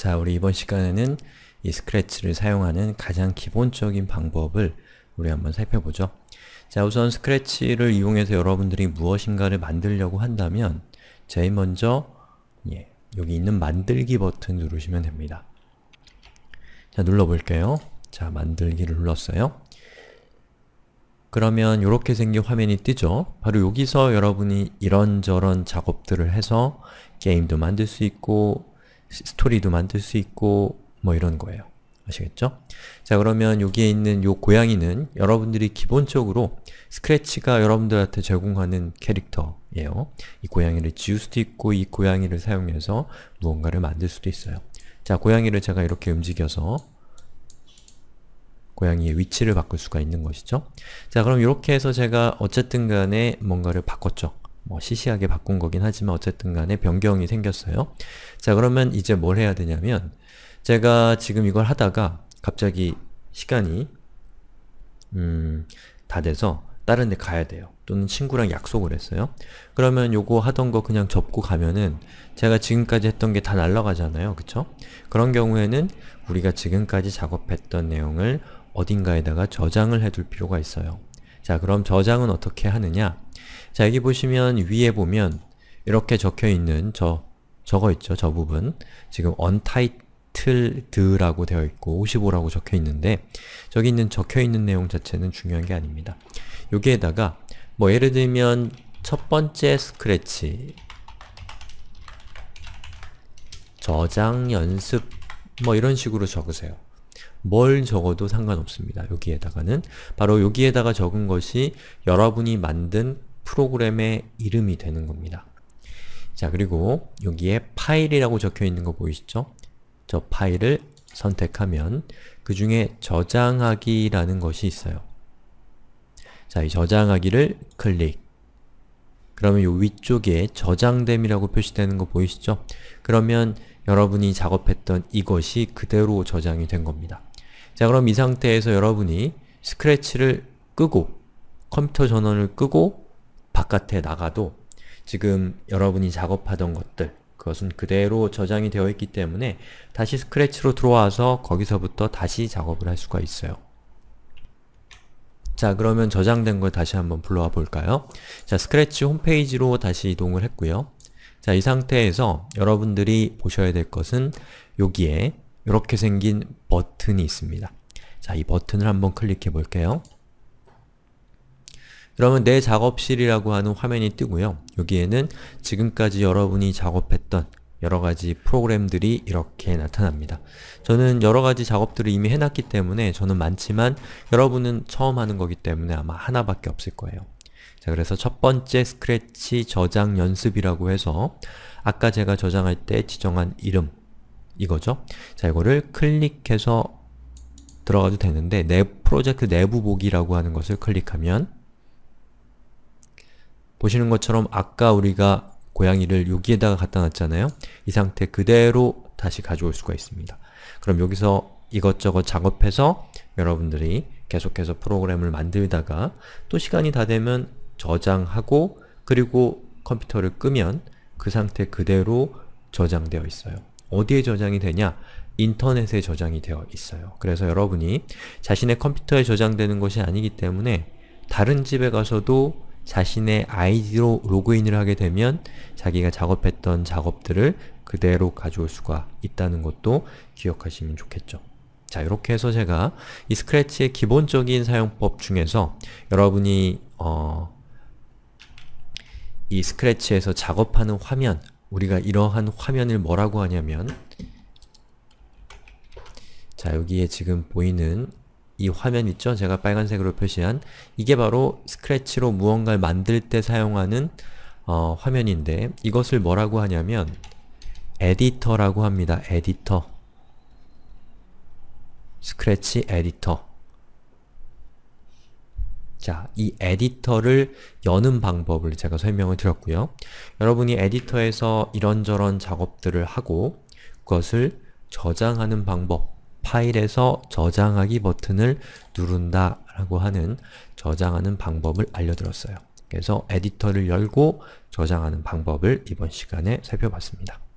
자, 우리 이번 시간에는 이 스크래치를 사용하는 가장 기본적인 방법을 우리 한번 살펴보죠. 자, 우선 스크래치를 이용해서 여러분들이 무엇인가를 만들려고 한다면 제일 먼저 예, 여기 있는 만들기 버튼 누르시면 됩니다. 자, 눌러볼게요. 자, 만들기를 눌렀어요. 그러면 이렇게 생긴 화면이 뜨죠? 바로 여기서 여러분이 이런저런 작업들을 해서 게임도 만들 수 있고 스토리도 만들 수 있고 뭐 이런 거예요. 아시겠죠? 자 그러면 여기에 있는 요 고양이는 여러분들이 기본적으로 스크래치가 여러분들한테 제공하는 캐릭터예요. 이 고양이를 지울 수도 있고 이 고양이를 사용해서 무언가를 만들 수도 있어요. 자 고양이를 제가 이렇게 움직여서 고양이의 위치를 바꿀 수가 있는 것이죠. 자 그럼 이렇게 해서 제가 어쨌든 간에 뭔가를 바꿨죠. 뭐 시시하게 바꾼 거긴 하지만 어쨌든 간에 변경이 생겼어요. 자 그러면 이제 뭘 해야 되냐면 제가 지금 이걸 하다가 갑자기 시간이 음, 다 돼서 다른 데 가야 돼요. 또는 친구랑 약속을 했어요. 그러면 요거 하던 거 그냥 접고 가면은 제가 지금까지 했던 게 다 날라가잖아요. 그쵸? 그런 경우에는 우리가 지금까지 작업했던 내용을 어딘가에다가 저장을 해둘 필요가 있어요. 자, 그럼 저장은 어떻게 하느냐? 자, 여기 보시면 위에 보면 이렇게 적혀있는 저, 저거 있죠? 저 부분. 지금 untitled라고 되어 있고 55라고 적혀있는데 저기 있는 적혀있는 내용 자체는 중요한 게 아닙니다. 여기에다가 뭐 예를 들면 첫 번째 스크래치 저장 연습 뭐 이런 식으로 적으세요. 뭘 적어도 상관없습니다. 여기에다가는 바로 여기에다가 적은 것이 여러분이 만든 프로그램의 이름이 되는 겁니다. 자 그리고 여기에 파일이라고 적혀 있는 거 보이시죠? 저 파일을 선택하면 그 중에 저장하기라는 것이 있어요. 자, 이 저장하기를 클릭 그러면 이 위쪽에 저장됨이라고 표시되는 거 보이시죠? 그러면 여러분이 작업했던 이것이 그대로 저장이 된 겁니다. 자 그럼 이 상태에서 여러분이 스크래치를 끄고 컴퓨터 전원을 끄고 바깥에 나가도 지금 여러분이 작업하던 것들 그것은 그대로 저장이 되어 있기 때문에 다시 스크래치로 들어와서 거기서부터 다시 작업을 할 수가 있어요. 자 그러면 저장된 걸 다시 한번 불러와 볼까요? 자 스크래치 홈페이지로 다시 이동을 했고요. 자 이 상태에서 여러분들이 보셔야 될 것은 여기에 이렇게 생긴 버튼이 있습니다. 자, 이 버튼을 한번 클릭해 볼게요. 그러면 내 작업실이라고 하는 화면이 뜨고요. 여기에는 지금까지 여러분이 작업했던 여러가지 프로그램들이 이렇게 나타납니다. 저는 여러가지 작업들을 이미 해놨기 때문에 저는 많지만 여러분은 처음 하는 거기 때문에 아마 하나밖에 없을 거예요. 자, 그래서 첫 번째 스크래치 저장 연습이라고 해서 아까 제가 저장할 때 지정한 이름 이거죠. 자, 이거를 클릭해서 들어가도 되는데 내 프로젝트 내부 보기라고 하는 것을 클릭하면 보시는 것처럼 아까 우리가 고양이를 여기에다가 갖다 놨잖아요. 이 상태 그대로 다시 가져올 수가 있습니다. 그럼 여기서 이것저것 작업해서 여러분들이 계속해서 프로그램을 만들다가 또 시간이 다 되면 저장하고 그리고 컴퓨터를 끄면 그 상태 그대로 저장되어 있어요. 어디에 저장이 되냐? 인터넷에 저장이 되어 있어요. 그래서 여러분이 자신의 컴퓨터에 저장되는 것이 아니기 때문에 다른 집에 가서도 자신의 아이디로 로그인을 하게 되면 자기가 작업했던 작업들을 그대로 가져올 수가 있다는 것도 기억하시면 좋겠죠. 자, 이렇게 해서 제가 이 스크래치의 기본적인 사용법 중에서 여러분이 어, 이 스크래치에서 작업하는 화면, 우리가 이러한 화면을 뭐라고 하냐면 자 여기에 지금 보이는 이 화면 있죠? 제가 빨간색으로 표시한 이게 바로 스크래치로 무언가를 만들 때 사용하는 어, 화면인데 이것을 뭐라고 하냐면 에디터라고 합니다. 에디터 스크래치 에디터 자, 이 에디터를 여는 방법을 제가 설명을 드렸고요. 여러분이 에디터에서 이런저런 작업들을 하고 그것을 저장하는 방법, 파일에서 저장하기 버튼을 누른다 라고 하는 저장하는 방법을 알려드렸어요. 그래서 에디터를 열고 저장하는 방법을 이번 시간에 살펴봤습니다.